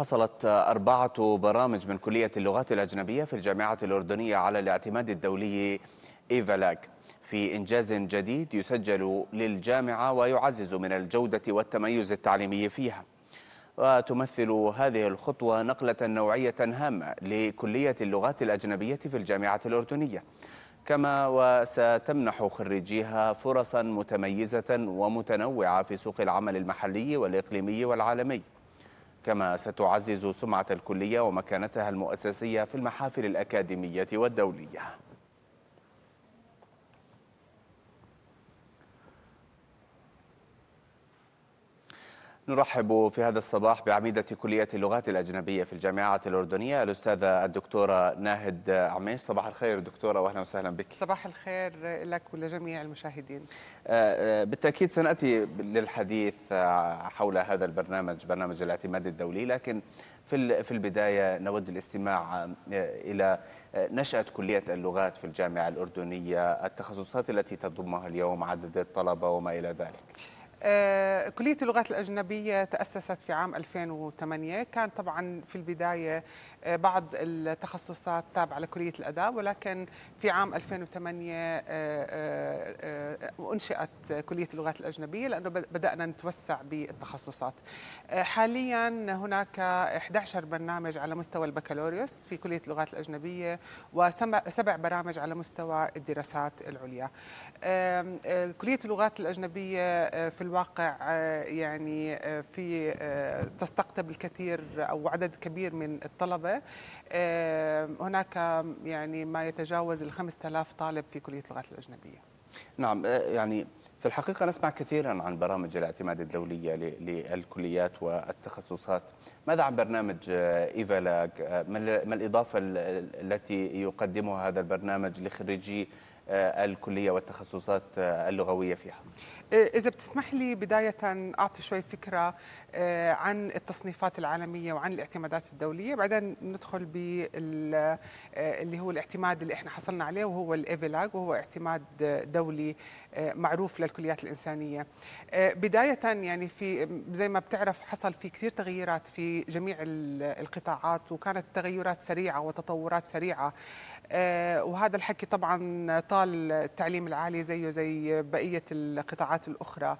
حصلت أربعة برامج من كلية اللغات الأجنبية في الجامعة الأردنية على الاعتماد الدولي إيفالاك في إنجاز جديد يسجل للجامعة ويعزز من الجودة والتميز التعليمي فيها وتمثل هذه الخطوة نقلة نوعية هامة لكلية اللغات الأجنبية في الجامعة الأردنية كما وستمنح خريجيها فرصا متميزة ومتنوعة في سوق العمل المحلي والإقليمي والعالمي كما ستعزز سمعة الكلية ومكانتها المؤسسية في المحافل الأكاديمية والدولية نرحب في هذا الصباح بعميدة كلية اللغات الأجنبية في الجامعة الأردنية الأستاذة الدكتورة ناهد عميش صباح الخير دكتورة وأهلا وسهلا بك صباح الخير لك ولجميع المشاهدين آه، آه، بالتأكيد سنأتي للحديث حول هذا البرنامج برنامج الاعتماد الدولي لكن في في البداية نود الاستماع آه، إلى نشأة كلية اللغات في الجامعة الأردنية التخصصات التي تضمها اليوم عدد الطلبة وما إلى ذلك آه، كلية اللغات الأجنبية تأسست في عام 2008 كان طبعا في البداية آه، بعض التخصصات تابعة لكلية الأداب ولكن في عام 2008 آه، أنشئت كلية اللغات الأجنبية لأنه بدأنا نتوسع بالتخصصات حاليا هناك 11 برنامج على مستوى البكالوريوس في كلية اللغات الأجنبية وسبع برامج على مستوى الدراسات العليا كلية اللغات الأجنبية في الواقع آه، يعني آه، في آه، تستقطب الكثير او عدد كبير من الطلبه هناك يعني ما يتجاوز ال 5000 طالب في كليه اللغات الاجنبيه نعم يعني في الحقيقة نسمع كثيرا عن برامج الاعتماد الدولية للكليات والتخصصات ماذا عن برنامج ايفالاج ما الإضافة التي يقدمها هذا البرنامج لخريجي آه، الكلية والتخصصات آه، اللغوية فيها آه، إذا بتسمح لي بداية أعطي شوي فكرة عن التصنيفات العالمية وعن الاعتمادات الدولية بعدين ندخل باللي هو الاعتماد اللي احنا حصلنا عليه وهو الإيفيلاج وهو اعتماد دولي معروف للكليات الإنسانية بداية يعني في زي ما بتعرف حصل في كثير تغييرات في جميع القطاعات وكانت تغيرات سريعة وتطورات سريعة وهذا الحكي طبعا طال نضال التعليم العالي زيه زي بقية القطاعات الأخرى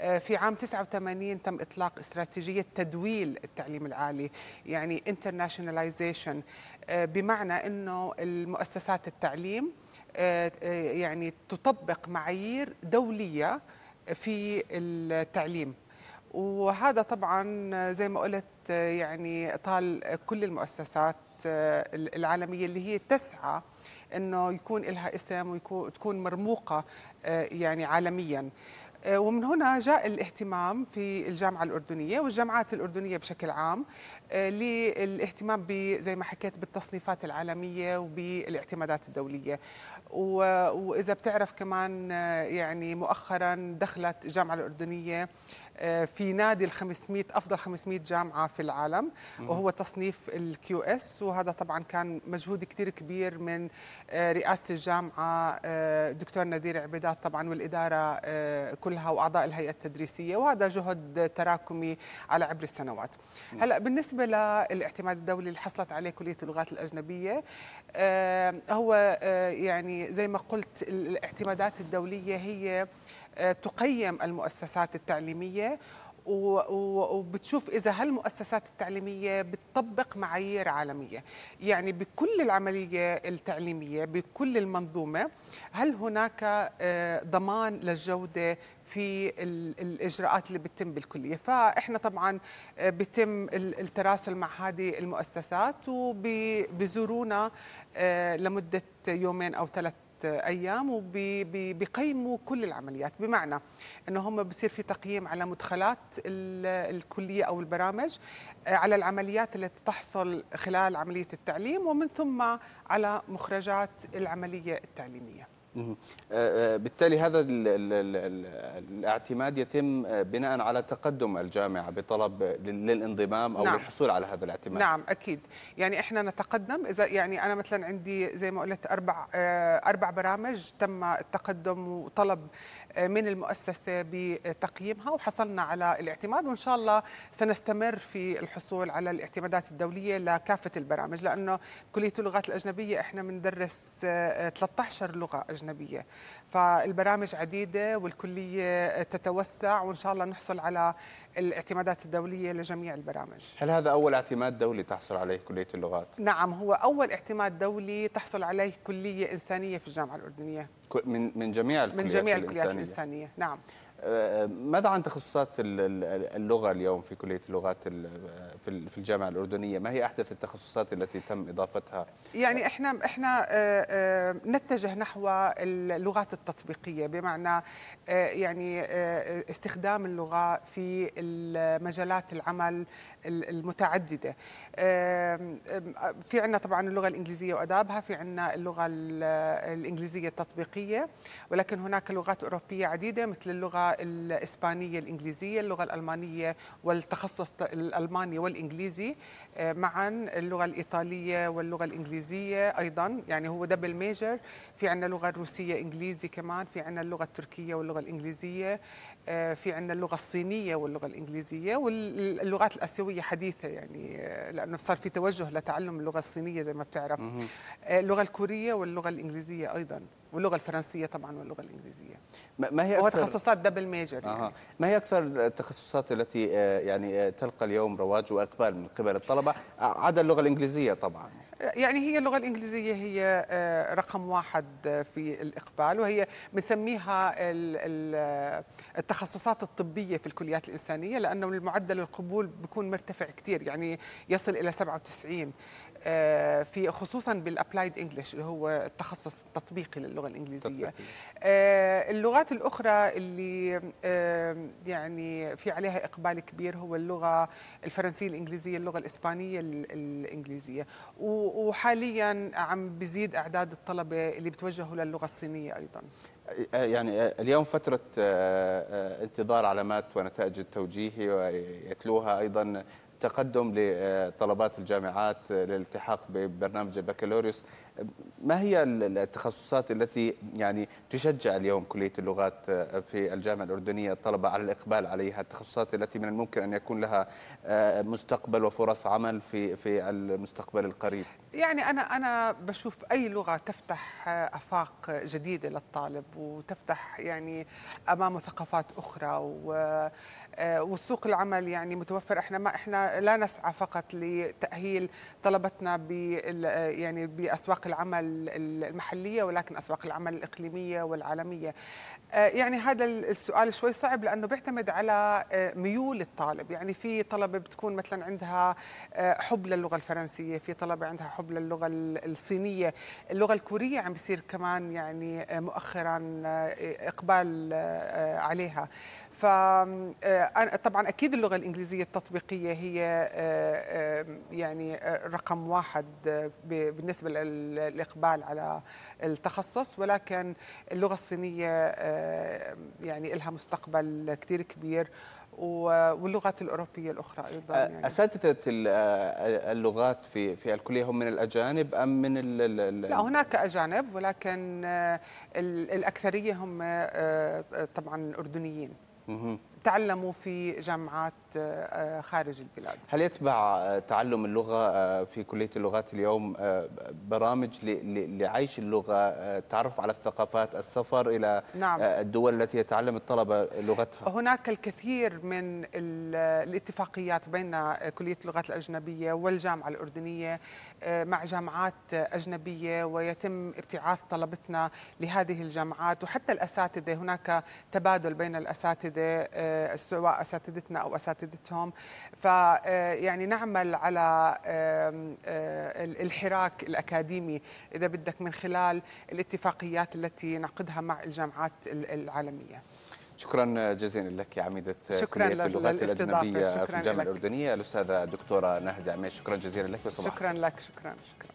آه، في عام 89 تم إطلاق استراتيجية تدويل التعليم العالي يعني internationalization آه، بمعنى أنه المؤسسات التعليم آه، يعني تطبق معايير دولية في التعليم وهذا طبعا زي ما قلت يعني طال كل المؤسسات العالمية اللي هي تسعى انه يكون لها اسم ويكون تكون مرموقه آه، يعني عالميا آه، ومن هنا جاء الاهتمام في الجامعة الأردنية والجامعات الأردنية بشكل عام آه، للاهتمام زي ما حكيت بالتصنيفات العالمية وبالاعتمادات الدولية وإذا بتعرف كمان يعني مؤخرا دخلت الجامعة الأردنية آه، في نادي ال 500 افضل 500 جامعه في العالم وهو تصنيف الكيو اس وهذا طبعا كان مجهود كثير كبير من آه، رئاسه الجامعه آه، دكتور نذير عبيدات طبعا والاداره كلها واعضاء الهيئه التدريسيه وهذا جهد تراكمي على عبر السنوات. هلا بالنسبه للاعتماد الدولي اللي حصلت عليه كليه اللغات الاجنبيه هو يعني زي ما قلت الاعتمادات الدوليه هي آه، تقيم المؤسسات التعليميه وبتشوف اذا هالمؤسسات التعليميه بتطبق معايير عالميه يعني بكل العمليه التعليميه بكل المنظومه هل هناك آه، ضمان للجوده في الاجراءات اللي بتتم بالكليه فاحنا طبعا آه، بتم التراسل مع هذه المؤسسات وبزورونا لمده يومين او ثلاث ايام وبيقيموا كل العمليات بمعنى انه هم بصير في تقييم على مدخلات الكليه او البرامج آه، على العمليات التي تحصل خلال عمليه التعليم ومن ثم على مخرجات العمليه التعليميه آه، آه، بالتالي هذا الاعتماد يتم آه، بناء على تقدم الجامعه بطلب للانضمام او نعم. للحصول على هذا الاعتماد نعم اكيد يعني احنا نتقدم اذا يعني انا مثلا عندي زي ما قلت اربع اربع برامج تم التقدم وطلب من المؤسسه بتقييمها وحصلنا على الاعتماد وان شاء الله سنستمر في الحصول على الاعتمادات الدوليه لكافه البرامج لانه كليه اللغات الاجنبيه احنا بندرس 13 لغه أجنبية أجنبية فالبرامج عديدة والكلية تتوسع وإن شاء الله نحصل على الاعتمادات الدولية لجميع البرامج هل هذا أول اعتماد دولي تحصل عليه كلية اللغات؟ نعم هو أول اعتماد دولي تحصل عليه كلية إنسانية في الجامعة الأردنية من من جميع الكليات من جميع الكليات الإنسانية, الإنسانية. نعم ماذا عن تخصصات اللغة اليوم في كلية اللغات في الجامعة الأردنية؟ ما هي أحدث التخصصات التي تم إضافتها؟ يعني إحنا إحنا آه، آه، نتجه نحو اللغات التطبيقية بمعنى آه، يعني استخدام اللغة في مجالات العمل المتعددة. في عندنا طبعا اللغة الإنجليزية وآدابها، في عندنا اللغة الإنجليزية التطبيقية، ولكن هناك لغات أوروبية عديدة مثل اللغة الاسبانيه الانجليزيه اللغه الالمانيه والتخصص الالماني والانجليزي آه، معا اللغه الايطاليه واللغه الانجليزيه ايضا يعني هو دبل ميجر في عنا لغه روسيه انجليزي كمان في عنا اللغه التركيه واللغه الانجليزيه آه، في عنا اللغه الصينيه واللغه الانجليزيه واللغات الاسيويه حديثه يعني آه، لانه صار في توجه لتعلم اللغه الصينيه زي ما بتعرف اللغه الكوريه واللغه الانجليزيه ايضا واللغه الفرنسيه طبعا واللغه الانجليزيه ما هي اكثر تخصصات دبل ميجر يعني. آه. ما هي اكثر التخصصات التي آه، يعني آه، تلقى اليوم رواج واقبال من قبل الطلبه عدا اللغه الانجليزيه طبعا آه، يعني هي اللغه الانجليزيه هي رقم واحد في الاقبال وهي بنسميها التخصصات الطبيه في الكليات الانسانيه لانه المعدل القبول بيكون مرتفع كثير يعني يصل الى 97 آه، في خصوصا بالابلايد انجلش اللي هو التخصص التطبيقي للغه الانجليزيه تطبيقي. آه، اللغات الاخرى اللي آه، يعني في عليها اقبال كبير هو اللغه الفرنسيه الانجليزيه اللغه الاسبانيه الانجليزيه وحاليا عم بزيد اعداد الطلبه اللي بتوجهوا للغه الصينيه ايضا يعني اليوم فترة انتظار علامات ونتائج التوجيه ويتلوها أيضا تقدم لطلبات الجامعات للالتحاق ببرنامج البكالوريوس ما هي التخصصات التي يعني تشجع اليوم كلية اللغات في الجامعة الأردنية الطلبة على الإقبال عليها التخصصات التي من الممكن أن يكون لها مستقبل وفرص عمل في في المستقبل القريب يعني أنا أنا بشوف أي لغة تفتح آفاق جديدة للطالب وتفتح يعني أمامه ثقافات أخرى و آه، وسوق العمل يعني متوفر احنا ما احنا لا نسعى فقط لتاهيل طلبتنا ب آه، يعني باسواق العمل المحليه ولكن اسواق العمل الاقليميه والعالميه آه، يعني هذا السؤال شوي صعب لانه بيعتمد على ميول الطالب يعني في طلبه بتكون مثلا عندها حب للغه الفرنسيه في طلبه عندها حب للغه الصينيه اللغه الكوريه عم بيصير كمان يعني مؤخرا اقبال عليها آه، طبعا اكيد اللغه الانجليزيه التطبيقيه هي آه، آه، يعني رقم واحد بالنسبه للاقبال على التخصص ولكن اللغه الصينيه يعني لها مستقبل كثير كبير واللغات الاوروبيه الاخرى ايضا يعني. اساتذه اللغات في في الكليه هم من الاجانب ام من الـ لا هناك اجانب ولكن الاكثريه هم طبعا اردنيين تعلموا في جامعات آه، خارج البلاد هل يتبع آه، تعلم اللغة آه، في كلية اللغات اليوم برامج لعيش اللغة التعرف على الثقافات السفر إلى نعم. الدول التي يتعلم الطلبة لغتها هناك الكثير من الاتفاقيات بين كلية اللغات الأجنبية والجامعة الأردنية مع جامعات أجنبية ويتم ابتعاث طلبتنا لهذه الجامعات وحتى الأساتذة هناك تبادل بين الأساتذة الاساتذه آه، سواء اساتذتنا او اساتذتهم فيعني آه، نعمل على آه، الحراك الاكاديمي اذا بدك من خلال الاتفاقيات التي نعقدها مع الجامعات العالميه شكرا جزيلا لك يا عميدة شكرا كلية اللغات الأجنبية في الجامعة لك. الأردنية الأستاذة الدكتورة نهدى عميش شكرا جزيلا لك وصباحك شكرا لك شكرا شكرا